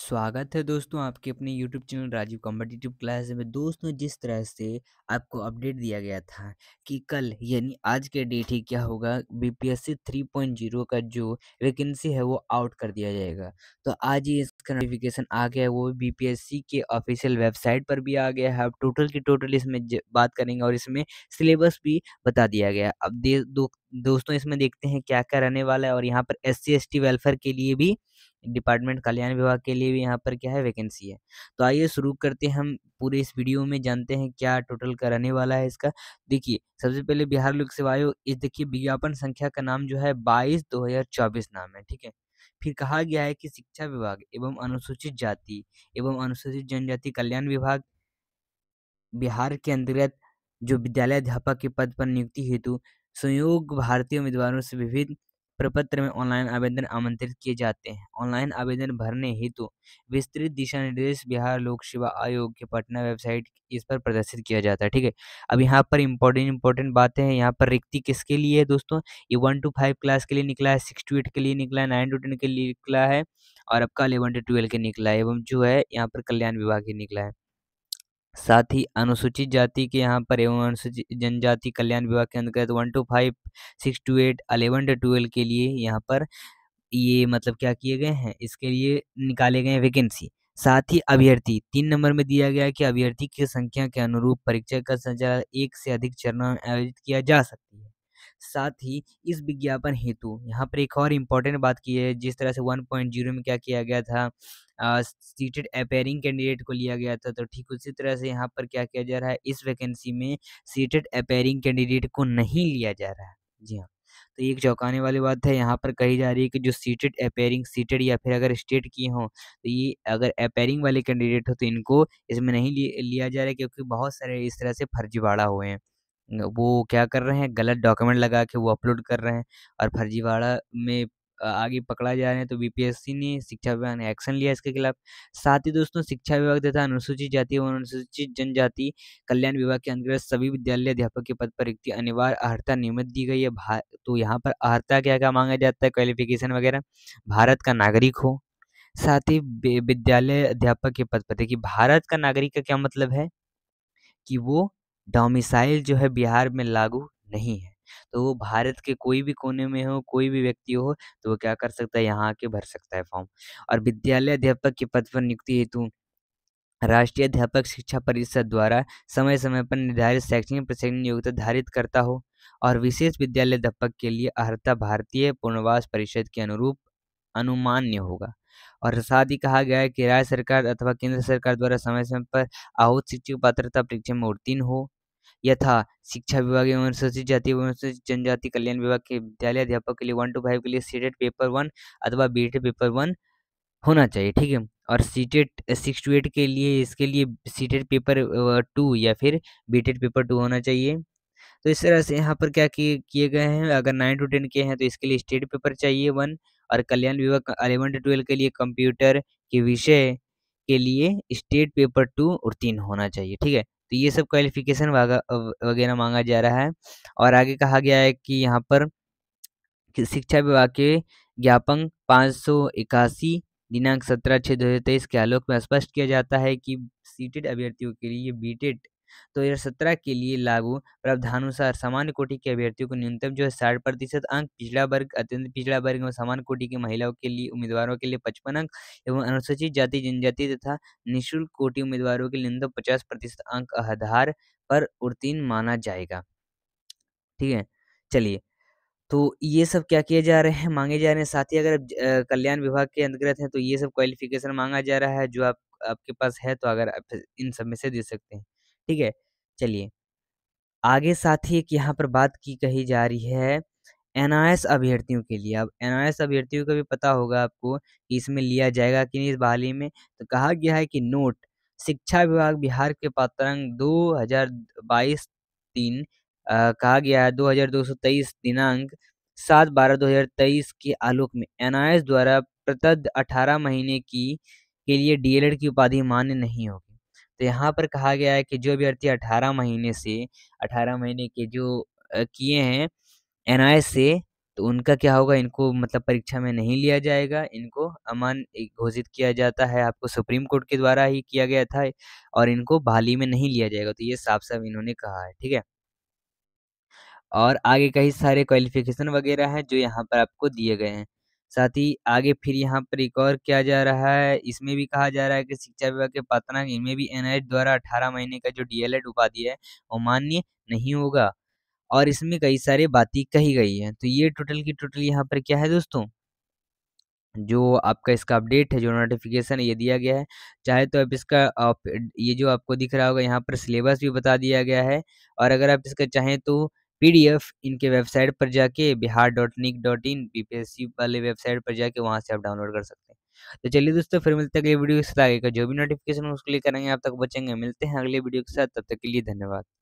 स्वागत है दोस्तों आपके अपने YouTube channel Rajiv competitive class में दोस्तों जिस तरह से आपको अपडेट दिया गया था कि कल यानी आज के डेट ही क्या होगा बीपीएससी 3.0 का जो वैकेंसी है वो आउट कर दिया जाएगा तो आज ही इसका नोटिफिकेशन आ गया है वो बीपीएससी के ऑफिशियल वेबसाइट पर भी आ गया है अब टोटल की टोटल इसमें बात करेंगे और इसमें सिलेबस भी बता दिया गया अब दे दो दोस्तों इसमें देखते हैं क्या क्या रहने वाला है और यहाँ पर एस सी वेलफेयर के लिए भी डिपार्टमेंट कल्याण विभाग के लिए भी यहाँ पर क्या है वैकेंसी है तो आइए शुरू करते हैं हम पूरे इस वीडियो में जानते हैं क्या टोटल का रहने वाला है इसका देखिए सबसे पहले बिहार लोक सेवा आयोग इस देखिए विज्ञापन संख्या का नाम जो है बाईस दो हजार चौबीस नाम है ठीक है फिर कहा गया है कि शिक्षा विभाग एवं अनुसूचित जाति एवं अनुसूचित जनजाति कल्याण विभाग बिहार के अंतर्गत जो विद्यालय अध्यापक के पद पर नियुक्ति हेतु संयोग भारतीय उम्मीदवारों से विभिन्न प्रपत्र में ऑनलाइन आवेदन आमंत्रित किए जाते हैं ऑनलाइन आवेदन भरने हेतु विस्तृत दिशा निर्देश बिहार लोक सेवा आयोग के पटना वेबसाइट इस पर प्रदर्शित किया जाता है ठीक है अब यहाँ पर इम्पोर्टेंट इम्पोर्टेंट बातें हैं यहाँ पर रिक्ति किसके लिए है दोस्तों ये वन टू फाइव क्लास के लिए निकला है सिक्स टू एट के लिए निकला है नाइन टू टेन के लिए निकला है और आपका अलेवन टू ट्वेल्व के निकला है एवं जो है यहाँ पर कल्याण विभाग के निकला है साथ ही अनुसूचित जाति के यहाँ पर एवं अनुसूचित जनजाति कल्याण विभाग के अंतर्गत one two five six two eight eleven two twelve के लिए यहाँ पर ये मतलब क्या किए गए हैं इसके लिए निकाले गए वैकेंसी साथ ही अभ्यर्थी तीन नंबर में दिया गया कि अभ्यर्थी की संख्या के अनुरूप परीक्षा का संचालन एक से अधिक चरणों में आयोजित किया जा सकती है साथ ही इस विज्ञापन हेतु यहाँ पर एक और इम्पोर्टेंट बात की है जिस तरह से 1.0 में क्या किया गया था सीटेड अपेयरिंग कैंडिडेट को लिया गया था तो ठीक उसी तरह से यहाँ पर क्या किया जा रहा है इस वैकेंसी में सीटेड अपेयरिंग कैंडिडेट को नहीं लिया जा रहा है जी हाँ तो एक चौंकाने वाली बात है यहाँ पर कही जा रही है कि जो सीटेड अपेयरिंग सीटेड या फिर अगर स्टेट की हों तो ये अगर अपेयरिंग वाले कैंडिडेट हो तो इनको इसमें नहीं लिया जा रहा है क्योंकि बहुत सारे इस तरह से फर्जीवाड़ा हुए हैं वो क्या कर रहे हैं गलत डॉक्यूमेंट लगा के वो अपलोड कर रहे हैं और फर्जीवाड़ा में आगे पकड़ा जा रहे हैं तो बीपीएससी ने शिक्षा विभाग ने एक्शन लिया इसके खिलाफ साथ ही दोस्तों शिक्षा विभाग तथा अनुसूचित जाति और अनुसूचित जनजाति कल्याण विभाग के अंतर्गत सभी विद्यालय अध्यापक के पद पर रिक्ति अनिवार्य अहर्ता नियमित दी गई है तो यहाँ पर अहर्ता क्या क्या मांगा जाता है क्वालिफिकेशन वगैरह भारत का नागरिक हो साथ ही विद्यालय अध्यापक के पद पर देखिए भारत का नागरिक का क्या मतलब है कि वो डोमिसाइल जो है बिहार में लागू नहीं है तो वो भारत के कोई भी कोने में हो कोई भी व्यक्ति हो तो वो क्या कर सकता है यहाँ आके भर सकता है फॉर्म और विद्यालय अध्यापक के पद पर नियुक्ति हेतु राष्ट्रीय अध्यापक शिक्षा परिषद द्वारा समय समय पर निर्धारित शैक्षणिक प्रशिक्षण योग्यता धारित करता हो और विशेष विद्यालय अध्यापक के लिए अर्हता भारतीय पुनर्वास परिषद के अनुरूप अनुमान्य होगा और साथ ही कहा गया है कि राज्य सरकार अथवा केंद्र सरकार द्वारा समय समय पर आहूत शिक्षक पात्रता परीक्षा में उत्तीर्ण हो यथा शिक्षा विभाग एवं अनुसूचित जाति एवं अनुसूचित जनजाति कल्याण विभाग के विद्यालय अध्यापक के लिए वन टू फाइव के लिए सीटेट पेपर वन अथवा बी पेपर वन होना चाहिए ठीक है और सीटेट सिक्स टू एट के लिए इसके लिए सीटेट पेपर टू या फिर बीटेड पेपर टू होना चाहिए तो इस तरह से यहाँ पर क्या किए गए हैं अगर नाइन टू टेन के हैं तो इसके लिए स्टेट पेपर चाहिए वन और कल्याण विभाग अलेवन टू ट्वेल्व के लिए कंप्यूटर के विषय के लिए स्टेट पेपर टू और तीन होना चाहिए ठीक है तो ये सब क्वालिफिकेशन वगैरह मांगा जा रहा है और आगे कहा गया है कि यहाँ पर शिक्षा विभाग के ज्ञापन पाँच सौ इक्यासी दिनांक सत्रह छः दो हज़ार तेईस के आलोक में स्पष्ट किया जाता है कि सीटेड अभ्यर्थियों के लिए बीटेड तो सत्रह के लिए लागू प्रावधानुसार सामान्य कोटि के अभ्यर्थियों को न्यूनतम जो है साठ प्रतिशत अंक पिछड़ा वर्ग अत्यंत पिछड़ा वर्ग एवं सामान्य कोटि की महिलाओं के लिए उम्मीदवारों के लिए पचपन अंक एवं अनुसूचित जाति जनजाति तथा निःशुल्क कोटि उम्मीदवारों के लिए न्यूनतम पचास प्रतिशत अंक आधार पर उत्तीर्ण माना जाएगा ठीक है चलिए तो ये सब क्या किए जा रहे हैं मांगे जा रहे हैं साथ ही अगर कल्याण विभाग के अंतर्गत हैं तो ये सब क्वालिफिकेशन मांगा जा रहा है जो आप आपके पास है तो अगर आप इन सब में से दे सकते हैं ठीक है चलिए आगे साथ ही एक यहाँ पर बात की कही जा रही है एनआईएस अभ्यर्थियों के लिए अब एनआईएस अभ्यर्थियों का भी पता होगा आपको कि इसमें लिया जाएगा कि नहीं इस बहाली में तो कहा गया है कि नोट शिक्षा विभाग बिहार के पात्रांक दो हजार बाईस तीन आ, कहा गया है दो हजार दो सौ तेईस दिनांक सात बारह दो हजार तेईस के आलोक में एनआईएस द्वारा प्रतद अठारह महीने की के लिए डीएलएड की उपाधि मान्य नहीं होगी तो यहाँ पर कहा गया है कि जो अभ्यर्थी अठारह महीने से अठारह महीने के जो किए हैं एन से तो उनका क्या होगा इनको मतलब परीक्षा में नहीं लिया जाएगा इनको अमान घोषित किया जाता है आपको सुप्रीम कोर्ट के द्वारा ही किया गया था और इनको बहाली में नहीं लिया जाएगा तो ये साफ साफ इन्होंने कहा है ठीक है और आगे कई सारे क्वालिफिकेशन वगैरह हैं जो यहाँ पर आपको दिए गए हैं साथ ही आगे फिर यहाँ पर एक और किया जा रहा है इसमें भी कहा जा रहा है कि शिक्षा विभाग के पतना इनमें भी एनआईएच द्वारा अठारह महीने का जो डीएलएड उपाधि है वो मान्य नहीं होगा और इसमें कई सारी बातें कही गई हैं तो ये टोटल की टोटल यहाँ पर क्या है दोस्तों जो आपका इसका अपडेट है जो नोटिफिकेशन ये दिया गया है चाहे तो आप इसका आप ये जो आपको दिख रहा होगा यहाँ पर सिलेबस भी बता दिया गया है और अगर आप इसका चाहें तो पीडीएफ इनके वेबसाइट पर जाके Bihar dot nic dot in बी वाले वेबसाइट पर जाके वहाँ से आप डाउनलोड कर सकते हैं तो चलिए दोस्तों फिर मिलते हैं अगले वीडियो के साथ आगे का जो भी नोटिफिकेशन उसको क्लिक करेंगे आप तक बचेंगे मिलते हैं अगले वीडियो के साथ तब तक के लिए धन्यवाद